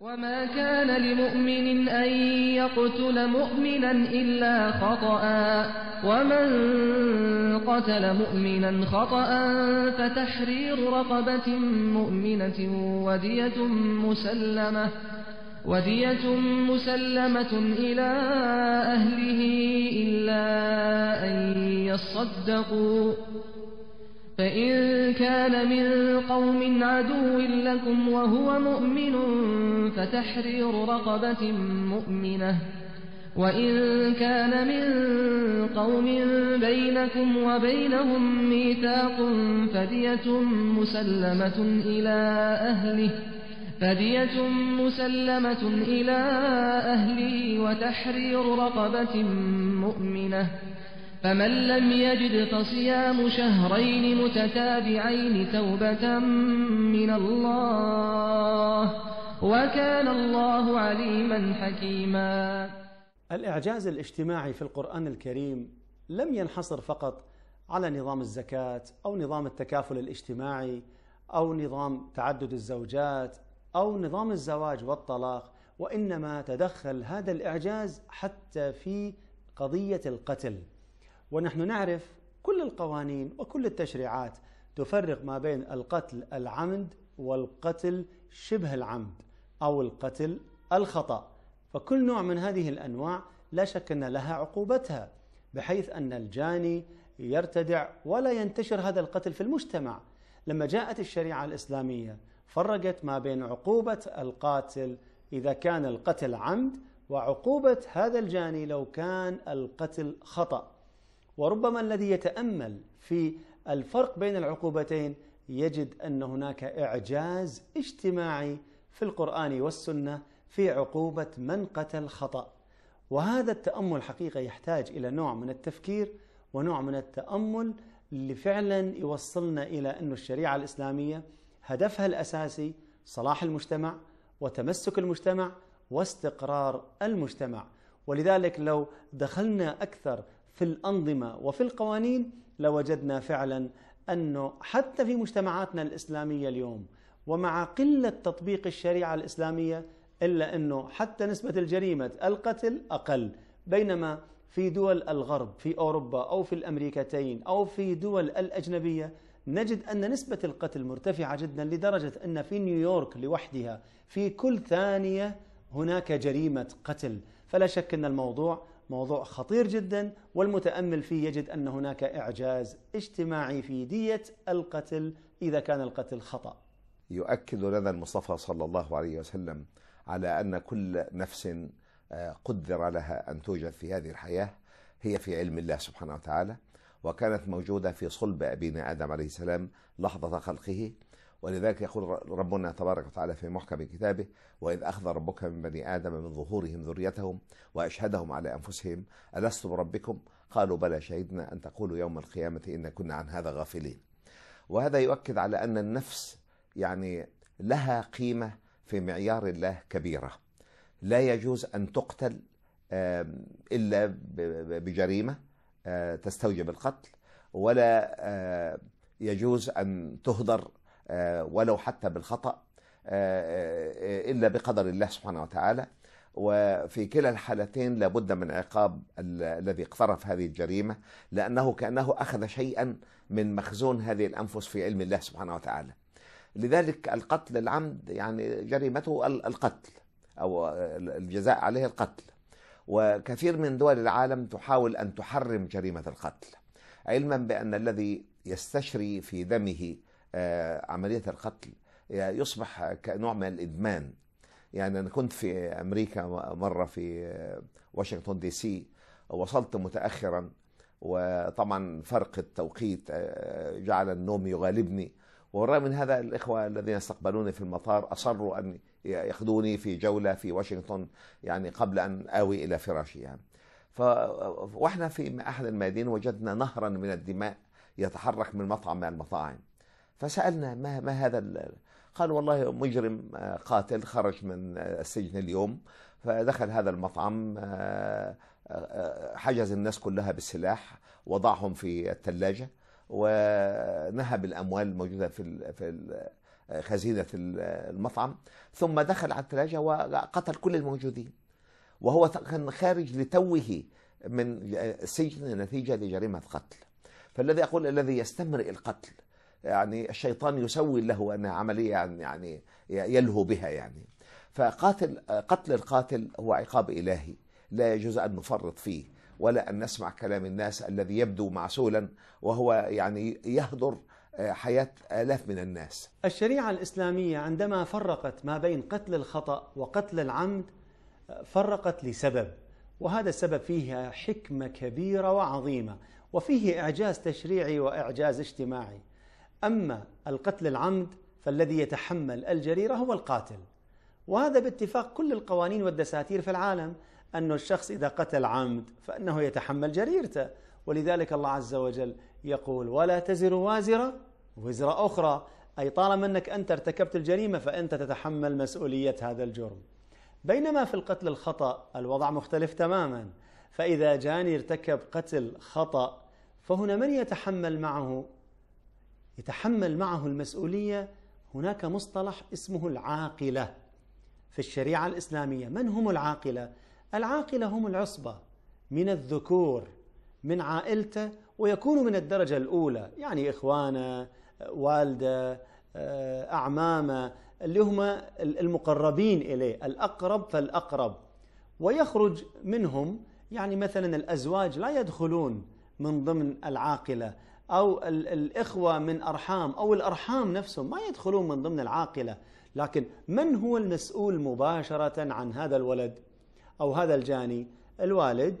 وما كان لمؤمن أن يقتل مؤمنا إلا خطأ ومن قتل مؤمنا خطأ فتحرير رقبة مؤمنة ودية مسلمة ودية مسلمة إلى أهله إلا أن يصدقوا فإن كان من قوم عدو لكم وهو مؤمن فتحرير رقبة مؤمنة وإن كان من قوم بينكم وبينهم ميثاق فدية مسلمة إلى أهله فدية مسلمة إلى أهله وتحرير رقبة مؤمنة فمن لم يجد فصيام شهرين متتابعين توبة من الله وكان الله عليما حكيما الإعجاز الاجتماعي في القرآن الكريم لم ينحصر فقط على نظام الزكاة أو نظام التكافل الاجتماعي أو نظام تعدد الزوجات أو نظام الزواج والطلاق وإنما تدخل هذا الإعجاز حتى في قضية القتل ونحن نعرف كل القوانين وكل التشريعات تفرق ما بين القتل العمد والقتل شبه العمد او القتل الخطا فكل نوع من هذه الانواع لا شك ان لها عقوبتها بحيث ان الجاني يرتدع ولا ينتشر هذا القتل في المجتمع لما جاءت الشريعه الاسلاميه فرقت ما بين عقوبه القاتل اذا كان القتل عمد وعقوبه هذا الجاني لو كان القتل خطأ وربما الذي يتامل في الفرق بين العقوبتين يجد ان هناك اعجاز اجتماعي في القران والسنه في عقوبه من قتل خطا وهذا التامل حقيقه يحتاج الى نوع من التفكير ونوع من التامل اللي فعلا يوصلنا الى أن الشريعه الاسلاميه هدفها الاساسي صلاح المجتمع وتمسك المجتمع واستقرار المجتمع ولذلك لو دخلنا اكثر في الأنظمة وفي القوانين لوجدنا فعلا أنه حتى في مجتمعاتنا الإسلامية اليوم ومع قلة تطبيق الشريعة الإسلامية إلا أنه حتى نسبة الجريمة القتل أقل بينما في دول الغرب في أوروبا أو في الأمريكتين أو في دول الأجنبية نجد أن نسبة القتل مرتفعة جدا لدرجة أن في نيويورك لوحدها في كل ثانية هناك جريمة قتل فلا شك أن الموضوع موضوع خطير جدا والمتأمل فيه يجد أن هناك إعجاز اجتماعي في دية القتل إذا كان القتل خطأ يؤكد لنا المصطفى صلى الله عليه وسلم على أن كل نفس آه، قدر لها أن توجد في هذه الحياة هي في علم الله سبحانه وتعالى وكانت موجودة في صلب أبينا آدم عليه السلام لحظة خلقه ولذلك يقول ربنا تبارك وتعالى في محكم كتابه وإذ أخذ ربك من بني آدم من ظهورهم ذريتهم وأشهدهم على أنفسهم ألست بربكم قالوا بلى شهدنا أن تقولوا يوم القيامة إن كنا عن هذا غافلين وهذا يؤكد على أن النفس يعني لها قيمة في معيار الله كبيرة لا يجوز أن تقتل إلا بجريمة آه، تستوجب القتل ولا آه، يجوز أن تهدر آه، ولو حتى بالخطأ آه، آه، إلا بقدر الله سبحانه وتعالى وفي كلا الحالتين لابد من عقاب الذي اقترف هذه الجريمة لأنه كأنه أخذ شيئا من مخزون هذه الأنفس في علم الله سبحانه وتعالى لذلك القتل العمد يعني جريمته القتل أو الجزاء عليه القتل وكثير من دول العالم تحاول أن تحرم جريمة القتل علما بأن الذي يستشري في دمه آه، عملية القتل يعني يصبح كنوع من الإدمان يعني أنا كنت في أمريكا مرة في واشنطن دي سي وصلت متأخرا وطبعا فرق التوقيت آه، جعل النوم يغالبني ورغم من هذا الإخوة الذين استقبلوني في المطار أصروا أن ياخذوني في جولة في واشنطن يعني قبل أن آوي إلى فراشي يعني. فاحنا في أحد الميادين وجدنا نهرا من الدماء يتحرك من مطعم من المطاعم فسالنا ما ما هذا قال والله مجرم آه، قاتل خرج من آه، السجن اليوم فدخل هذا المطعم آه، حجز الناس كلها بالسلاح وضعهم في الثلاجه ونهب الاموال الموجوده في في خزينه المطعم ثم دخل على الثلاجه وقتل كل الموجودين وهو كان خارج لتوه من السجن نتيجه لجريمه قتل فالذي اقول الذي يستمرئ القتل يعني الشيطان يسوي له أنها عملية يعني, يعني يلهو بها يعني فقاتل قتل القاتل هو عقاب إلهي لا يجوز أن نفرط فيه ولا أن نسمع كلام الناس الذي يبدو معسولا وهو يعني يهدر حياة آلاف من الناس الشريعة الإسلامية عندما فرقت ما بين قتل الخطأ وقتل العمد فرقت لسبب وهذا السبب فيه حكمة كبيرة وعظيمة وفيه إعجاز تشريعي وإعجاز اجتماعي أما القتل العمد فالذي يتحمل الجريرة هو القاتل وهذا باتفاق كل القوانين والدساتير في العالم أن الشخص إذا قتل عمد فإنه يتحمل جريرته ولذلك الله عز وجل يقول ولا تزر وازرة وزر أخرى أي طالما أنك أنت ارتكبت الجريمة فأنت تتحمل مسؤولية هذا الجرم بينما في القتل الخطأ الوضع مختلف تماما فإذا جاني ارتكب قتل خطأ فهنا من يتحمل معه يتحمل معه المسؤولية هناك مصطلح اسمه العاقلة في الشريعة الإسلامية من هم العاقلة؟ العاقلة هم العصبة من الذكور من عائلته ويكون من الدرجة الأولى يعني إخوانه والده آه، أعمامه اللي هم المقربين إليه الأقرب فالأقرب ويخرج منهم يعني مثلا الأزواج لا يدخلون من ضمن العاقلة أو الإخوة من أرحام أو الأرحام نفسهم ما يدخلون من ضمن العاقلة لكن من هو المسؤول مباشرة عن هذا الولد أو هذا الجاني الوالد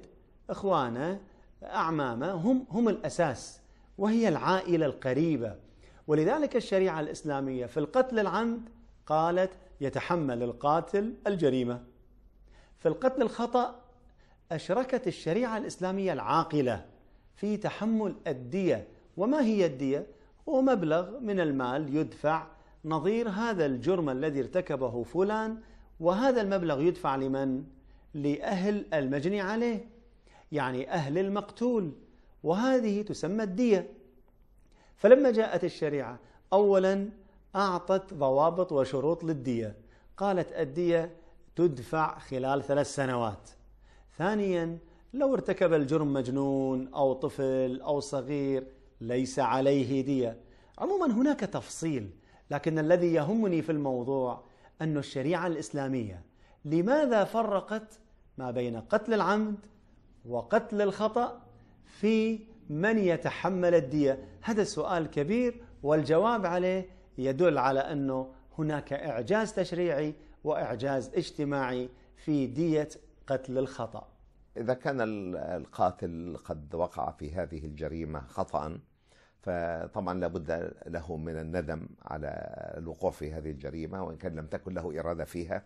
إخوانه أعمامه هم, هم الأساس وهي العائلة القريبة ولذلك الشريعة الإسلامية في القتل العمد قالت يتحمل القاتل الجريمة في القتل الخطأ أشركت الشريعة الإسلامية العاقلة في تحمل الدية وما هي الدية؟ هو مبلغ من المال يدفع نظير هذا الجرم الذي ارتكبه فلان وهذا المبلغ يدفع لمن؟ لأهل المجني عليه يعني أهل المقتول وهذه تسمى الدية فلما جاءت الشريعة أولا أعطت ضوابط وشروط للدية قالت الدية تدفع خلال ثلاث سنوات ثانيا لو ارتكب الجرم مجنون أو طفل أو صغير ليس عليه دية عموما هناك تفصيل لكن الذي يهمني في الموضوع أن الشريعة الإسلامية لماذا فرقت ما بين قتل العمد وقتل الخطأ في من يتحمل الدية هذا سؤال كبير والجواب عليه يدل على أنه هناك إعجاز تشريعي وإعجاز اجتماعي في دية قتل الخطأ إذا كان القاتل قد وقع في هذه الجريمة خطأ فطبعا لابد له من الندم على الوقوع في هذه الجريمة وإن كان لم تكن له إرادة فيها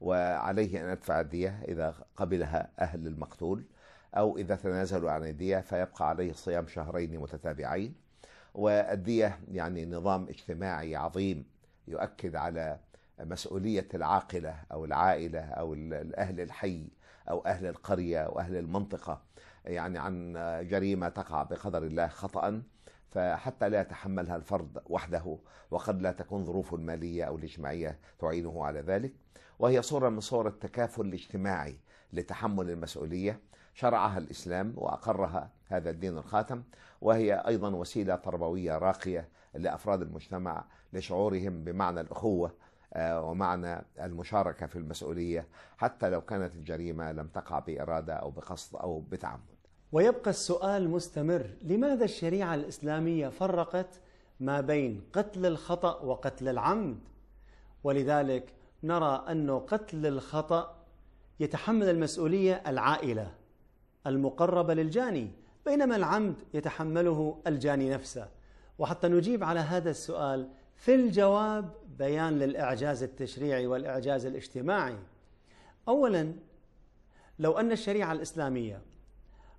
وعليه أن يدفع الدية إذا قبلها أهل المقتول أو إذا تنازلوا عن الدية فيبقى عليه صيام شهرين متتابعين والدية يعني نظام اجتماعي عظيم يؤكد على مسؤولية العاقلة أو العائلة أو الأهل الحي أو أهل القرية أو أهل المنطقة يعني عن جريمة تقع بقدر الله خطأ فحتى لا يتحملها الفرد وحده وقد لا تكون ظروفه المالية أو الاجتماعية تعينه على ذلك وهي صورة من صور التكافل الاجتماعي لتحمل المسؤولية شرعها الإسلام وأقرها هذا الدين الخاتم وهي أيضا وسيلة تربوية راقية لأفراد المجتمع لشعورهم بمعنى الأخوة آه، ومعنى المشاركة في المسؤولية حتى لو كانت الجريمة لم تقع بإرادة أو بقصد أو بتعمد ويبقى السؤال مستمر لماذا الشريعة الإسلامية فرقت ما بين قتل الخطأ وقتل العمد ولذلك نرى أن قتل الخطأ يتحمل المسؤولية العائلة المقربة للجاني بينما العمد يتحمله الجاني نفسه وحتى نجيب على هذا السؤال في الجواب بيان للإعجاز التشريعي والإعجاز الاجتماعي أولا لو أن الشريعة الإسلامية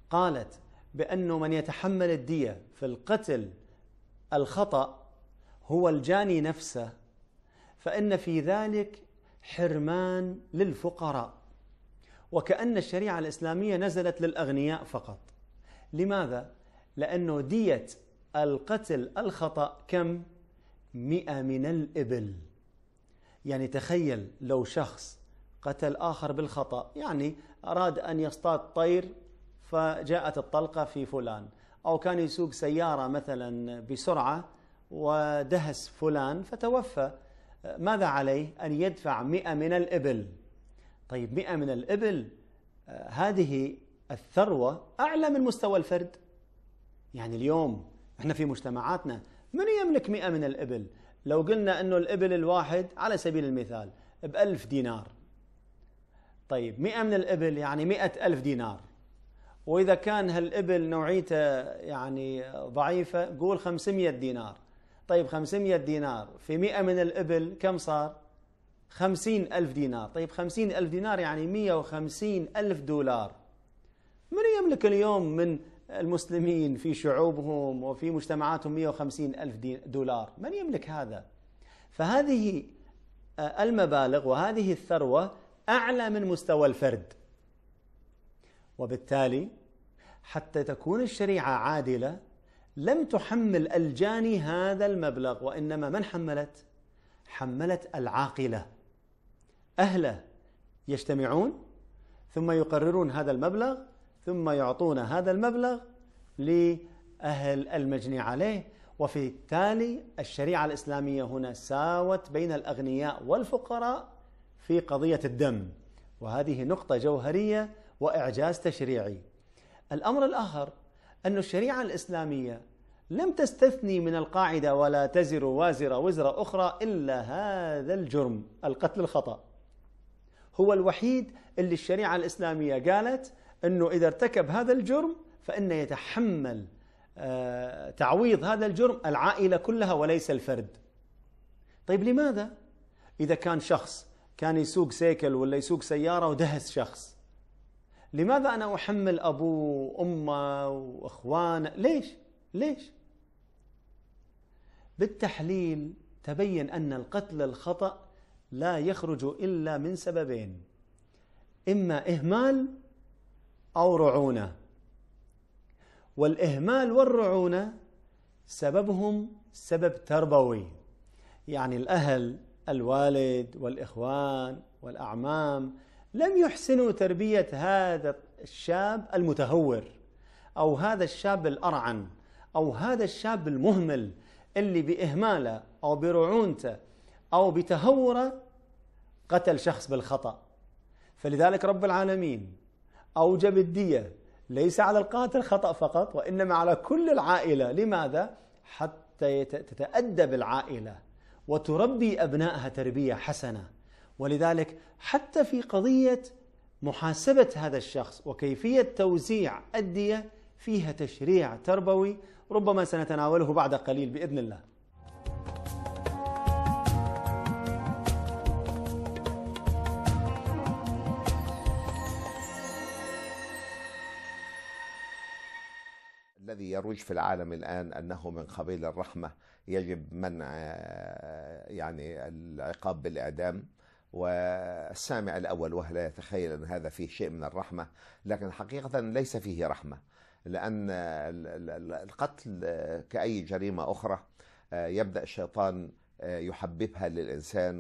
قالت بأنه من يتحمل الدية في القتل الخطأ هو الجاني نفسه فإن في ذلك حرمان للفقراء وكأن الشريعة الإسلامية نزلت للأغنياء فقط لماذا؟ لأنه دية القتل الخطأ كم؟ مئة من الإبل يعني تخيل لو شخص قتل آخر بالخطأ يعني أراد أن يصطاد طير فجاءت الطلقة في فلان أو كان يسوق سيارة مثلا بسرعة ودهس فلان فتوفى ماذا عليه أن يدفع مئة من الإبل طيب مئة من الإبل آه، هذه الثروة أعلى من مستوى الفرد يعني اليوم احنا في مجتمعاتنا من يملك مئة من الإبل لو قلنا أنه الإبل الواحد على سبيل المثال بألف دينار طيب مئة من الإبل يعني مئة ألف دينار وإذا كان هالإبل نوعيته يعني ضعيفة قول خمسمية دينار طيب خمسمية دينار في مئة من الإبل كم صار خمسين ألف دينار طيب خمسين ألف دينار يعني مية وخمسين ألف دولار من يملك اليوم من المسلمين في شعوبهم وفي مجتمعاتهم 150 ألف دولار من يملك هذا؟ فهذه آه، المبالغ وهذه الثروة أعلى من مستوى الفرد وبالتالي حتى تكون الشريعة عادلة لم تحمل الجاني هذا المبلغ وإنما من حملت؟ حملت العاقلة أهله يجتمعون ثم يقررون هذا المبلغ ثم يعطون هذا المبلغ لأهل المجني عليه وفي التالي الشريعة الإسلامية هنا ساوت بين الأغنياء والفقراء في قضية الدم وهذه نقطة جوهرية وإعجاز تشريعي الأمر الآخر أن الشريعة الإسلامية لم تستثني من القاعدة ولا تزر وازرة وزر أخرى إلا هذا الجرم القتل الخطأ هو الوحيد اللي الشريعة الإسلامية قالت أنه إذا ارتكب هذا الجرم فان يتحمل آه، تعويض هذا الجرم العائلة كلها وليس الفرد طيب لماذا؟ إذا كان شخص كان يسوق سيكل ولا يسوق سيارة ودهس شخص لماذا أنا أحمل أبوه وأمه وإخوانه ليش؟ ليش؟ بالتحليل تبين أن القتل الخطأ لا يخرج إلا من سببين إما إهمال أو رعونة والإهمال والرعونة سببهم سبب تربوي يعني الأهل الوالد والإخوان والأعمام لم يحسنوا تربية هذا الشاب المتهور أو هذا الشاب الأرعن أو هذا الشاب المهمل اللي بإهماله أو برعونته أو بتهوره قتل شخص بالخطأ فلذلك رب العالمين أوجب الدية ليس على القاتل خطأ فقط وإنما على كل العائلة لماذا؟ حتى تتأدب العائلة وتربي أبنائها تربية حسنة ولذلك حتى في قضية محاسبة هذا الشخص وكيفية توزيع الدية فيها تشريع تربوي ربما سنتناوله بعد قليل بإذن الله يروج في العالم الآن أنه من قبيل الرحمة يجب منع آه، يعني العقاب بالإعدام والسامع الأول وهلا يتخيل أن هذا فيه شيء من الرحمة لكن حقيقة ليس فيه رحمة لأن القتل آه، كأي جريمة أخرى آه، يبدأ الشيطان يحببها للإنسان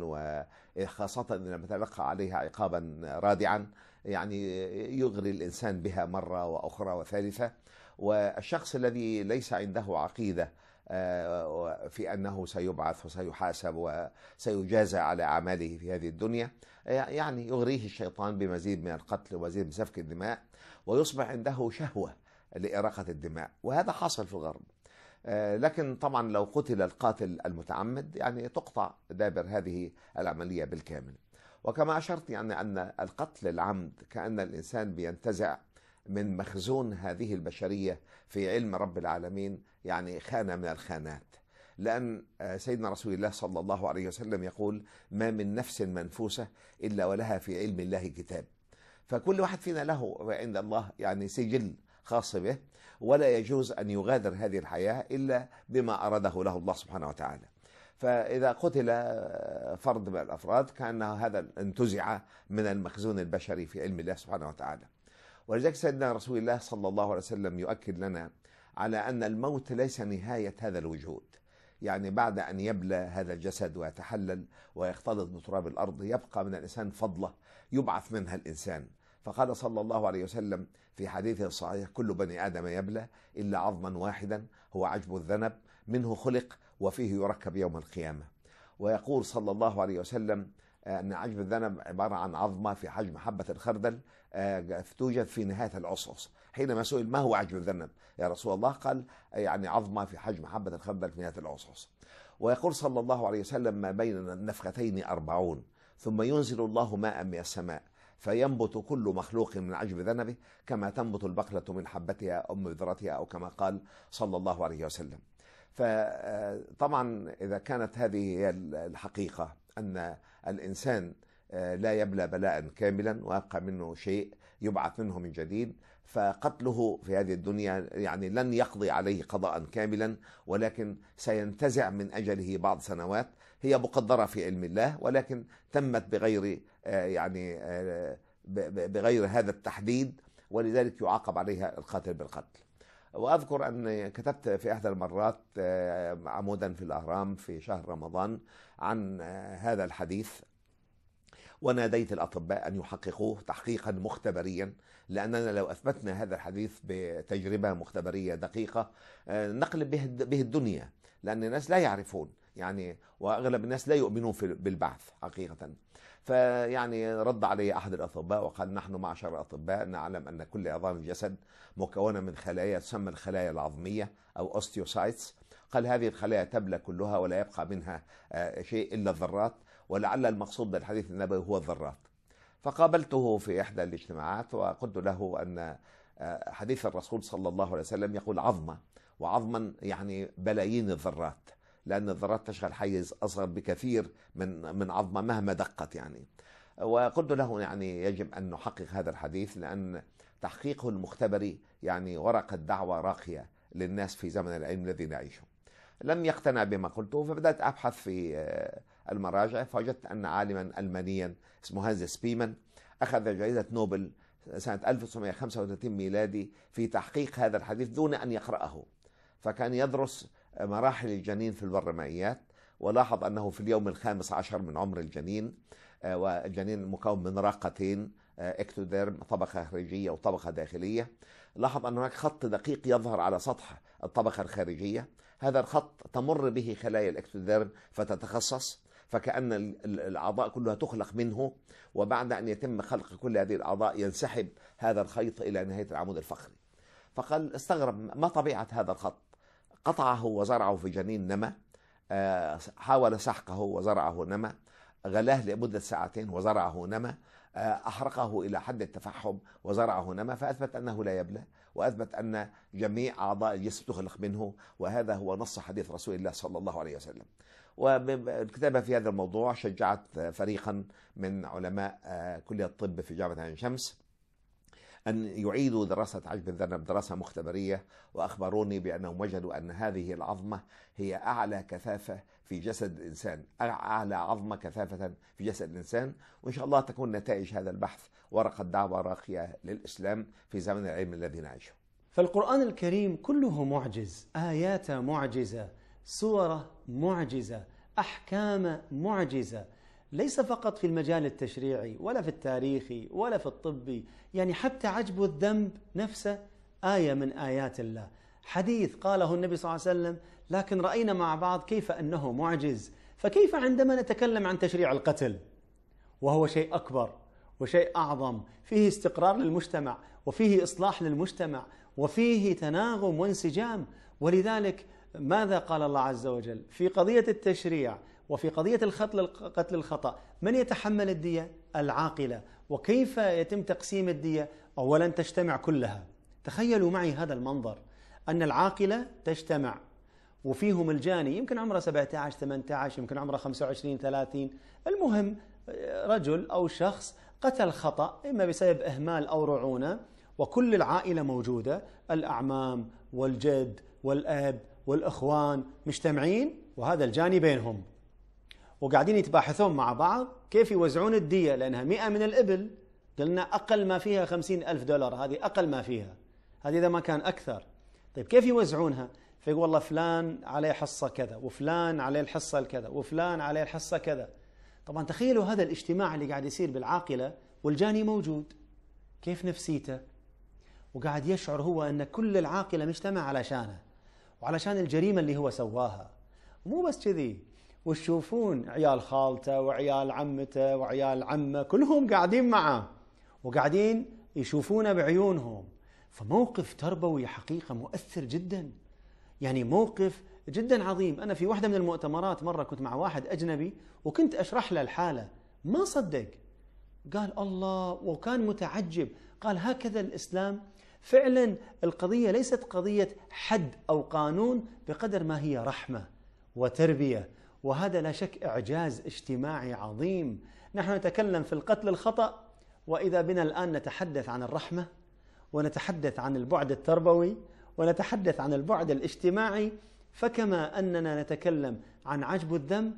وخاصة إذا تلقى عليها عقابا رادعا يعني يغري الإنسان بها مرة وأخرى وثالثة والشخص الذي ليس عنده عقيده آه، في انه سيبعث وسيحاسب وسيجازى على اعماله في هذه الدنيا آه، يعني يغريه الشيطان بمزيد من القتل ومزيد من سفك الدماء ويصبح عنده شهوه لاراقه الدماء وهذا حصل في الغرب آه، لكن طبعا لو قتل القاتل المتعمد يعني تقطع دابر هذه العمليه بالكامل وكما اشرت يعني ان القتل العمد كان الانسان بينتزع من مخزون هذه البشرية في علم رب العالمين يعني خانة من الخانات لأن آه، سيدنا رسول الله صلى الله عليه وسلم يقول ما من نفس منفوسة إلا ولها في علم الله كتاب فكل واحد فينا له عند الله يعني سجل خاص به ولا يجوز أن يغادر هذه الحياة إلا بما أراده له الله سبحانه وتعالى فإذا قتل آه، فرد من الأفراد كأن هذا انتزع من المخزون البشري في علم الله سبحانه وتعالى ولذلك سيدنا رسول الله صلى الله عليه وسلم يؤكد لنا على أن الموت ليس نهاية هذا الوجود يعني بعد أن يبلى هذا الجسد ويتحلل ويختلط بتراب الأرض يبقى من الإنسان فضلة يبعث منها الإنسان فقال صلى الله عليه وسلم في حديثه الصحيح كل بني آدم يبلى إلا عظما واحدا هو عجب الذنب منه خلق وفيه يركب يوم القيامة ويقول صلى الله عليه وسلم أن عجب الذنب عبارة عن عظمة في حجم حبة الخردل توجد في نهاية العصعص حينما سئل ما هو عجب الذنب يا رسول الله قال يعني عظمة في حجم حبة الخردل في نهاية العصعص ويقول صلى الله عليه وسلم ما بين النفختين أربعون ثم ينزل الله ماء من السماء فينبت كل مخلوق من عجب ذنبه كما تنبت البقلة من حبتها أو من بذرتها أو كما قال صلى الله عليه وسلم فطبعا آه، إذا كانت هذه هي الحقيقة أن الإنسان آه، لا يبلى بلاء كاملا ويبقى منه شيء يبعث منه من جديد فقتله في هذه الدنيا يعني لن يقضي عليه قضاء كاملا ولكن سينتزع من اجله بعض سنوات هي مقدره في علم الله ولكن تمت بغير آه، يعني آه، بغير هذا التحديد ولذلك يعاقب عليها القاتل بالقتل واذكر ان كتبت في احدى المرات عمودا في الاهرام في شهر رمضان عن هذا الحديث وناديت الأطباء أن يحققوه تحقيقا مختبريا لأننا لو أثبتنا هذا الحديث بتجربة مختبرية دقيقة آه، نقلب به الدنيا لأن الناس لا يعرفون يعني واغلب الناس لا يؤمنون في بالبعث حقيقه فيعني رد علي احد الاطباء وقال نحن معشر الاطباء نعلم ان كل عظام الجسد مكونه من خلايا تسمى الخلايا العظميه او اوستيوسايتس قال هذه الخلايا تبلى كلها ولا يبقى منها آه، شيء الا الذرات ولعل المقصود بالحديث النبوي هو الذرات فقابلته في إحدى الاجتماعات وقلت له أن آه، حديث الرسول صلى الله عليه وسلم يقول عظمة وعظما يعني بلايين الذرات لأن الذرات تشغل حيز أصغر بكثير من من عظمة مهما دقت يعني وقلت له يعني يجب أن نحقق هذا الحديث لأن تحقيقه المختبري يعني ورقة دعوة راقية للناس في زمن العلم الذي نعيشه لم يقتنع بما قلته فبدأت أبحث في آه، المراجع فوجدت أن عالما ألمانيا اسمه هانز سبيمان أخذ جائزة نوبل سنة 1935 ميلادي في تحقيق هذا الحديث دون أن يقرأه فكان يدرس مراحل الجنين في البرمائيات ولاحظ أنه في اليوم الخامس عشر من عمر الجنين آه، والجنين مكون من راقتين آه، اكتوديرم طبقة خارجية وطبقة داخلية لاحظ أن هناك خط دقيق يظهر على سطح الطبقة الخارجية هذا الخط تمر به خلايا الاكتوديرم فتتخصص فكأن الأعضاء كلها تخلق منه وبعد أن يتم خلق كل هذه الأعضاء ينسحب هذا الخيط إلى نهاية العمود الفقري فقال استغرب ما طبيعة هذا الخط قطعه وزرعه في جنين نمى آه، حاول سحقه وزرعه نمى غلاه لمدة ساعتين وزرعه نمى آه، أحرقه إلى حد التفحم وزرعه نمى فأثبت أنه لا يبلى وأثبت أن جميع أعضاء الجسم تخلق منه وهذا هو نص حديث رسول الله صلى الله عليه وسلم والكتابة في هذا الموضوع شجعت فريقا من علماء آه، كلية الطب في جامعة عين شمس أن يعيدوا دراسة عجب الذنب دراسة مختبرية وأخبروني بأنهم وجدوا أن هذه العظمة هي أعلى كثافة في جسد الإنسان أعلى عظمة كثافة في جسد الإنسان وإن شاء الله تكون نتائج هذا البحث ورقة دعوة راقية للإسلام في زمن العلم الذي نعيشه فالقرآن الكريم كله معجز آيات معجزة سورة معجزة أحكام معجزة ليس فقط في المجال التشريعي ولا في التاريخي ولا في الطبي يعني حتى عجب الذنب نفسه آية من آيات الله حديث قاله النبي صلى الله عليه وسلم لكن راينا مع بعض كيف انه معجز فكيف عندما نتكلم عن تشريع القتل وهو شيء اكبر وشيء اعظم فيه استقرار للمجتمع وفيه اصلاح للمجتمع وفيه تناغم وانسجام ولذلك ماذا قال الله عز وجل في قضيه التشريع وفي قضيه القتل الخطا من يتحمل الديه العاقله وكيف يتم تقسيم الديه اولا تجتمع كلها تخيلوا معي هذا المنظر ان العاقله تجتمع وفيهم الجاني يمكن عمره 17 18 يمكن عمره 25 30 المهم آه، رجل أو شخص قتل خطأ إما بسبب إهمال أو رعونة وكل العائلة موجودة الأعمام والجد والأب والإخوان مجتمعين وهذا الجاني بينهم وقاعدين يتباحثون مع بعض كيف يوزعون الدية لأنها 100 من الإبل قلنا أقل ما فيها 50 ألف دولار هذه أقل ما فيها هذه إذا ما كان أكثر طيب كيف يوزعونها فيقول والله فلان عليه حصة كذا وفلان عليه الحصة الكذا وفلان عليه الحصة كذا طبعا تخيلوا هذا الاجتماع اللي قاعد يصير بالعاقلة والجاني موجود كيف نفسيته وقاعد يشعر هو أن كل العاقلة مجتمع علشانه وعلشان الجريمة اللي هو سواها مو بس كذي وتشوفون عيال خالته وعيال عمته وعيال عمه كلهم قاعدين معه وقاعدين يشوفونه بعيونهم فموقف تربوي حقيقة مؤثر جداً يعني موقف جدا عظيم أنا في واحدة من المؤتمرات مرة كنت مع واحد أجنبي وكنت أشرح له الحالة ما صدق قال الله وكان متعجب قال هكذا الإسلام فعلا القضية ليست قضية حد أو قانون بقدر ما هي رحمة وتربية وهذا لا شك إعجاز اجتماعي عظيم نحن نتكلم في القتل الخطأ وإذا بنا الآن نتحدث عن الرحمة ونتحدث عن البعد التربوي ونتحدث عن البعد الاجتماعي فكما أننا نتكلم عن عجب الذنب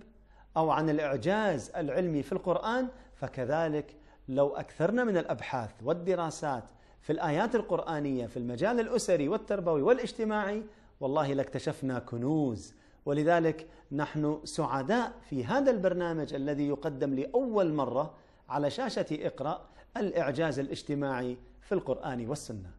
أو عن الإعجاز العلمي في القرآن فكذلك لو أكثرنا من الأبحاث والدراسات في الآيات القرآنية في المجال الأسري والتربوي والاجتماعي والله لاكتشفنا كنوز ولذلك نحن سعداء في هذا البرنامج الذي يقدم لأول مرة على شاشة إقرأ الإعجاز الاجتماعي في القرآن والسنة